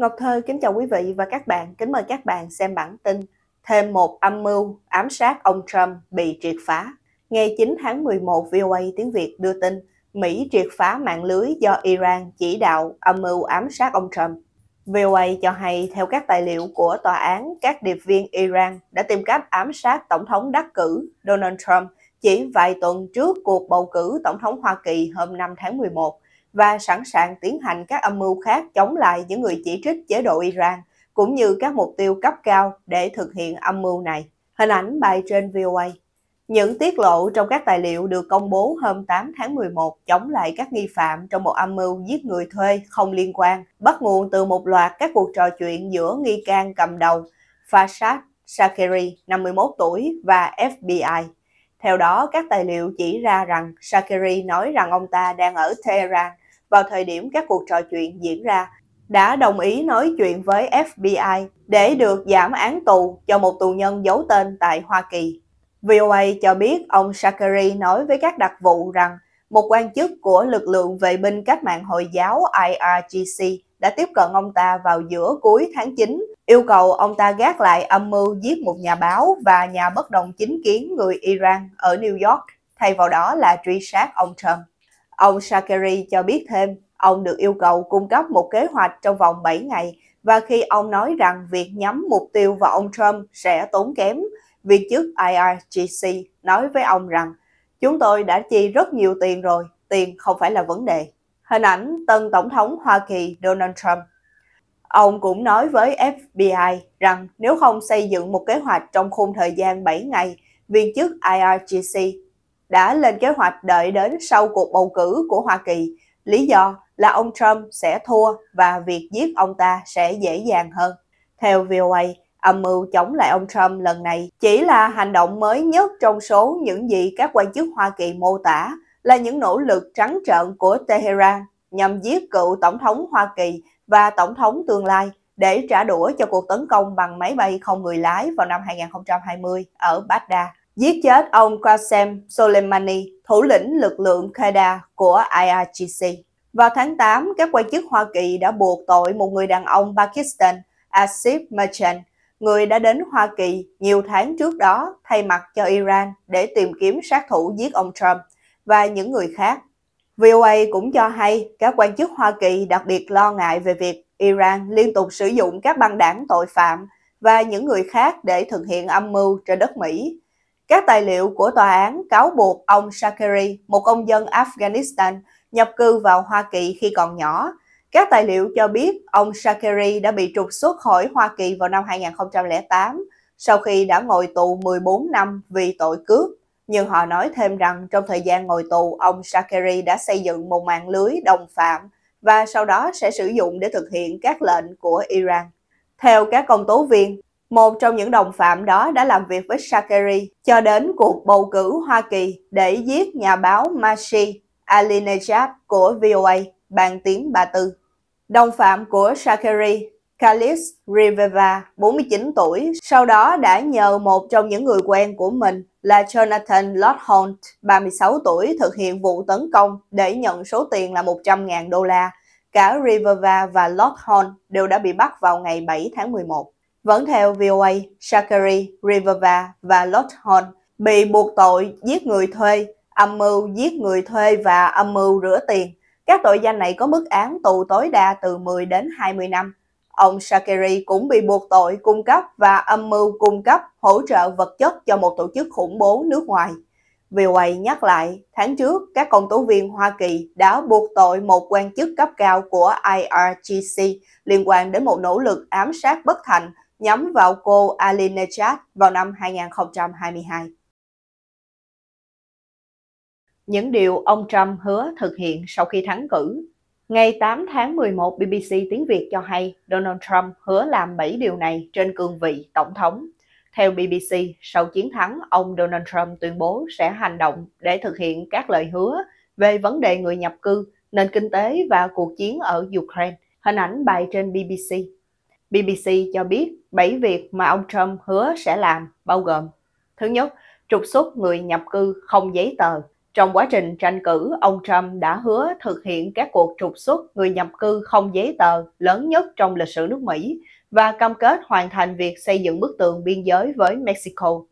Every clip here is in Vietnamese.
Ngọc Thơ kính chào quý vị và các bạn. Kính mời các bạn xem bản tin Thêm một âm mưu ám sát ông Trump bị triệt phá. Ngày 9 tháng 11, VOA tiếng Việt đưa tin Mỹ triệt phá mạng lưới do Iran chỉ đạo âm mưu ám sát ông Trump. VOA cho hay, theo các tài liệu của tòa án, các điệp viên Iran đã tìm cách ám sát Tổng thống đắc cử Donald Trump chỉ vài tuần trước cuộc bầu cử Tổng thống Hoa Kỳ hôm 5 tháng 11 và sẵn sàng tiến hành các âm mưu khác chống lại những người chỉ trích chế độ Iran, cũng như các mục tiêu cấp cao để thực hiện âm mưu này. Hình ảnh bài trên VOA. Những tiết lộ trong các tài liệu được công bố hôm 8 tháng 11 chống lại các nghi phạm trong một âm mưu giết người thuê không liên quan, bắt nguồn từ một loạt các cuộc trò chuyện giữa nghi can cầm đầu Fashad Shakiri, 51 tuổi, và FBI. Theo đó, các tài liệu chỉ ra rằng Shakiri nói rằng ông ta đang ở Tehran vào thời điểm các cuộc trò chuyện diễn ra, đã đồng ý nói chuyện với FBI để được giảm án tù cho một tù nhân giấu tên tại Hoa Kỳ. VOA cho biết ông Shakari nói với các đặc vụ rằng một quan chức của lực lượng vệ binh cách mạng Hồi giáo IRGC đã tiếp cận ông ta vào giữa cuối tháng 9, yêu cầu ông ta gác lại âm mưu giết một nhà báo và nhà bất đồng chính kiến người Iran ở New York, thay vào đó là truy sát ông Trump. Ông Sakari cho biết thêm, ông được yêu cầu cung cấp một kế hoạch trong vòng 7 ngày và khi ông nói rằng việc nhắm mục tiêu vào ông Trump sẽ tốn kém, viên chức IRGC nói với ông rằng chúng tôi đã chi rất nhiều tiền rồi, tiền không phải là vấn đề. Hình ảnh tân Tổng thống Hoa Kỳ Donald Trump Ông cũng nói với FBI rằng nếu không xây dựng một kế hoạch trong khung thời gian 7 ngày, viên chức IRGC đã lên kế hoạch đợi đến sau cuộc bầu cử của Hoa Kỳ. Lý do là ông Trump sẽ thua và việc giết ông ta sẽ dễ dàng hơn. Theo VOA, âm mưu chống lại ông Trump lần này chỉ là hành động mới nhất trong số những gì các quan chức Hoa Kỳ mô tả là những nỗ lực trắng trợn của Tehran nhằm giết cựu tổng thống Hoa Kỳ và tổng thống tương lai để trả đũa cho cuộc tấn công bằng máy bay không người lái vào năm 2020 ở Baghdad giết chết ông Qasem Soleimani, thủ lĩnh lực lượng Qaeda của IRGC. Vào tháng 8, các quan chức Hoa Kỳ đã buộc tội một người đàn ông Pakistan, Asif Merchant, người đã đến Hoa Kỳ nhiều tháng trước đó thay mặt cho Iran để tìm kiếm sát thủ giết ông Trump và những người khác. VOA cũng cho hay các quan chức Hoa Kỳ đặc biệt lo ngại về việc Iran liên tục sử dụng các băng đảng tội phạm và những người khác để thực hiện âm mưu trên đất Mỹ các tài liệu của tòa án cáo buộc ông Shakiri, một công dân Afghanistan, nhập cư vào Hoa Kỳ khi còn nhỏ. Các tài liệu cho biết ông Shakiri đã bị trục xuất khỏi Hoa Kỳ vào năm 2008 sau khi đã ngồi tù 14 năm vì tội cướp. Nhưng họ nói thêm rằng trong thời gian ngồi tù, ông Shakiri đã xây dựng một mạng lưới đồng phạm và sau đó sẽ sử dụng để thực hiện các lệnh của Iran. Theo các công tố viên, một trong những đồng phạm đó đã làm việc với Sakari cho đến cuộc bầu cử Hoa Kỳ để giết nhà báo Mashi Alinejad của VOA, bàn tiếng bà Tư. Đồng phạm của Sakari, Khalis Riveva, 49 tuổi, sau đó đã nhờ một trong những người quen của mình là Jonathan Lord Hunt, 36 tuổi, thực hiện vụ tấn công để nhận số tiền là 100.000 đô la. Cả Rivera và Lord Hunt đều đã bị bắt vào ngày 7 tháng 11. Vẫn theo VOA, Shakari, Rivera và Lord bị buộc tội giết người thuê, âm mưu giết người thuê và âm mưu rửa tiền. Các tội danh này có mức án tù tối đa từ 10 đến 20 năm. Ông Shakiri cũng bị buộc tội cung cấp và âm mưu cung cấp hỗ trợ vật chất cho một tổ chức khủng bố nước ngoài. VOA nhắc lại, tháng trước, các công tố viên Hoa Kỳ đã buộc tội một quan chức cấp cao của IRGC liên quan đến một nỗ lực ám sát bất thành nhắm vào cô Alinejad vào năm 2022. Những điều ông Trump hứa thực hiện sau khi thắng cử Ngày 8 tháng 11, BBC tiếng Việt cho hay Donald Trump hứa làm 7 điều này trên cương vị tổng thống. Theo BBC, sau chiến thắng, ông Donald Trump tuyên bố sẽ hành động để thực hiện các lời hứa về vấn đề người nhập cư, nền kinh tế và cuộc chiến ở Ukraine. Hình ảnh bài trên BBC. BBC cho biết 7 việc mà ông Trump hứa sẽ làm bao gồm Thứ nhất, trục xuất người nhập cư không giấy tờ. Trong quá trình tranh cử, ông Trump đã hứa thực hiện các cuộc trục xuất người nhập cư không giấy tờ lớn nhất trong lịch sử nước Mỹ và cam kết hoàn thành việc xây dựng bức tường biên giới với Mexico.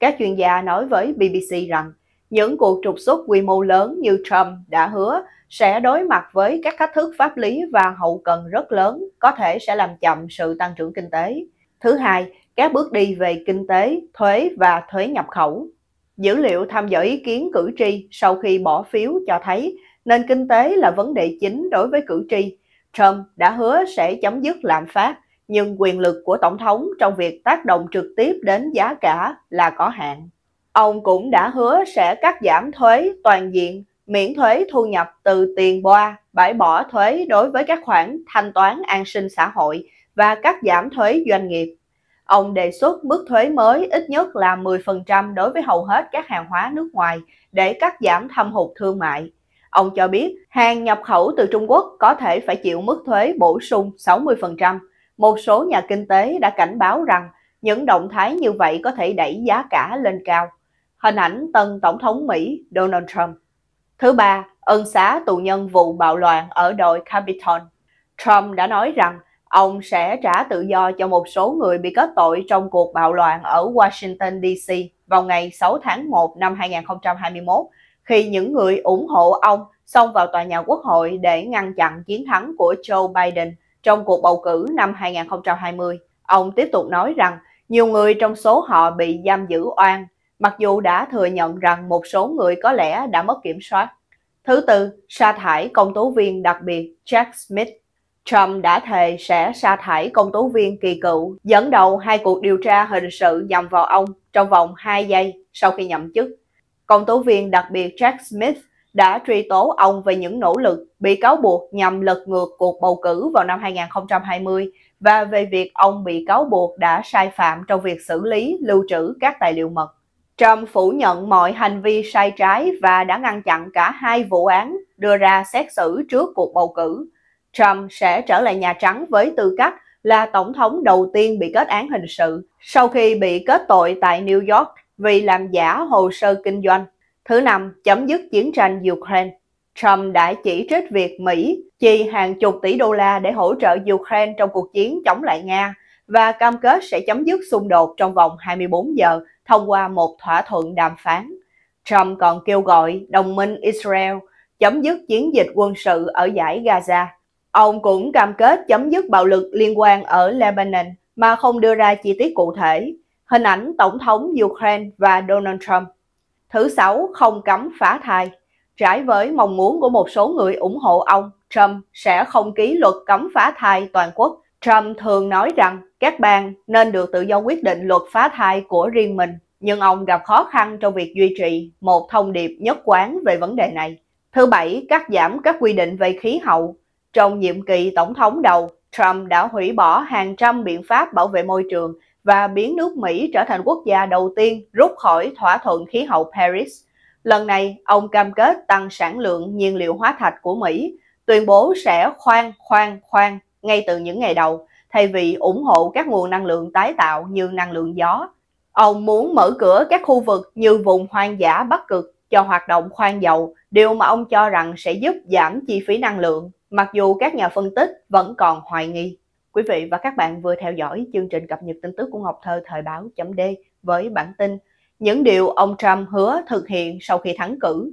Các chuyên gia nói với BBC rằng những cuộc trục xuất quy mô lớn như Trump đã hứa sẽ đối mặt với các thách thức pháp lý và hậu cần rất lớn, có thể sẽ làm chậm sự tăng trưởng kinh tế. Thứ hai, các bước đi về kinh tế, thuế và thuế nhập khẩu. Dữ liệu tham dự ý kiến cử tri sau khi bỏ phiếu cho thấy nền kinh tế là vấn đề chính đối với cử tri. Trump đã hứa sẽ chấm dứt lạm phát, nhưng quyền lực của tổng thống trong việc tác động trực tiếp đến giá cả là có hạn. Ông cũng đã hứa sẽ cắt giảm thuế toàn diện, miễn thuế thu nhập từ tiền boa, bãi bỏ thuế đối với các khoản thanh toán an sinh xã hội và cắt giảm thuế doanh nghiệp. Ông đề xuất mức thuế mới ít nhất là 10% đối với hầu hết các hàng hóa nước ngoài để cắt giảm thâm hụt thương mại. Ông cho biết hàng nhập khẩu từ Trung Quốc có thể phải chịu mức thuế bổ sung 60%. Một số nhà kinh tế đã cảnh báo rằng những động thái như vậy có thể đẩy giá cả lên cao hình ảnh tân tổng thống Mỹ Donald Trump. Thứ ba, ân xá tù nhân vụ bạo loạn ở đội Capitol. Trump đã nói rằng ông sẽ trả tự do cho một số người bị kết tội trong cuộc bạo loạn ở Washington DC vào ngày 6 tháng 1 năm 2021 khi những người ủng hộ ông xông vào tòa nhà quốc hội để ngăn chặn chiến thắng của Joe Biden trong cuộc bầu cử năm 2020. Ông tiếp tục nói rằng nhiều người trong số họ bị giam giữ oan mặc dù đã thừa nhận rằng một số người có lẽ đã mất kiểm soát. Thứ tư, sa thải công tố viên đặc biệt Jack Smith. Trump đã thề sẽ sa thải công tố viên kỳ cựu dẫn đầu hai cuộc điều tra hình sự nhằm vào ông trong vòng 2 giây sau khi nhậm chức. Công tố viên đặc biệt Jack Smith đã truy tố ông về những nỗ lực bị cáo buộc nhằm lật ngược cuộc bầu cử vào năm 2020 và về việc ông bị cáo buộc đã sai phạm trong việc xử lý lưu trữ các tài liệu mật. Trump phủ nhận mọi hành vi sai trái và đã ngăn chặn cả hai vụ án đưa ra xét xử trước cuộc bầu cử. Trump sẽ trở lại Nhà Trắng với tư cách là tổng thống đầu tiên bị kết án hình sự sau khi bị kết tội tại New York vì làm giả hồ sơ kinh doanh. Thứ năm, chấm dứt chiến tranh Ukraine. Trump đã chỉ trích việc Mỹ chi hàng chục tỷ đô la để hỗ trợ Ukraine trong cuộc chiến chống lại Nga và cam kết sẽ chấm dứt xung đột trong vòng 24 giờ thông qua một thỏa thuận đàm phán. Trump còn kêu gọi đồng minh Israel chấm dứt chiến dịch quân sự ở giải Gaza. Ông cũng cam kết chấm dứt bạo lực liên quan ở Lebanon mà không đưa ra chi tiết cụ thể. Hình ảnh Tổng thống Ukraine và Donald Trump. Thứ sáu, không cấm phá thai. Trái với mong muốn của một số người ủng hộ ông, Trump sẽ không ký luật cấm phá thai toàn quốc. Trump thường nói rằng các bang nên được tự do quyết định luật phá thai của riêng mình, nhưng ông gặp khó khăn trong việc duy trì một thông điệp nhất quán về vấn đề này. Thứ bảy, cắt giảm các quy định về khí hậu. Trong nhiệm kỳ tổng thống đầu, Trump đã hủy bỏ hàng trăm biện pháp bảo vệ môi trường và biến nước Mỹ trở thành quốc gia đầu tiên rút khỏi thỏa thuận khí hậu Paris. Lần này, ông cam kết tăng sản lượng nhiên liệu hóa thạch của Mỹ, tuyên bố sẽ khoan khoan khoan ngay từ những ngày đầu thay vì ủng hộ các nguồn năng lượng tái tạo như năng lượng gió. Ông muốn mở cửa các khu vực như vùng hoang dã Bắc Cực cho hoạt động khoan dầu, điều mà ông cho rằng sẽ giúp giảm chi phí năng lượng, mặc dù các nhà phân tích vẫn còn hoài nghi. Quý vị và các bạn vừa theo dõi chương trình cập nhật tin tức của Ngọc Thơ thời báo.d với bản tin Những điều ông Trump hứa thực hiện sau khi thắng cử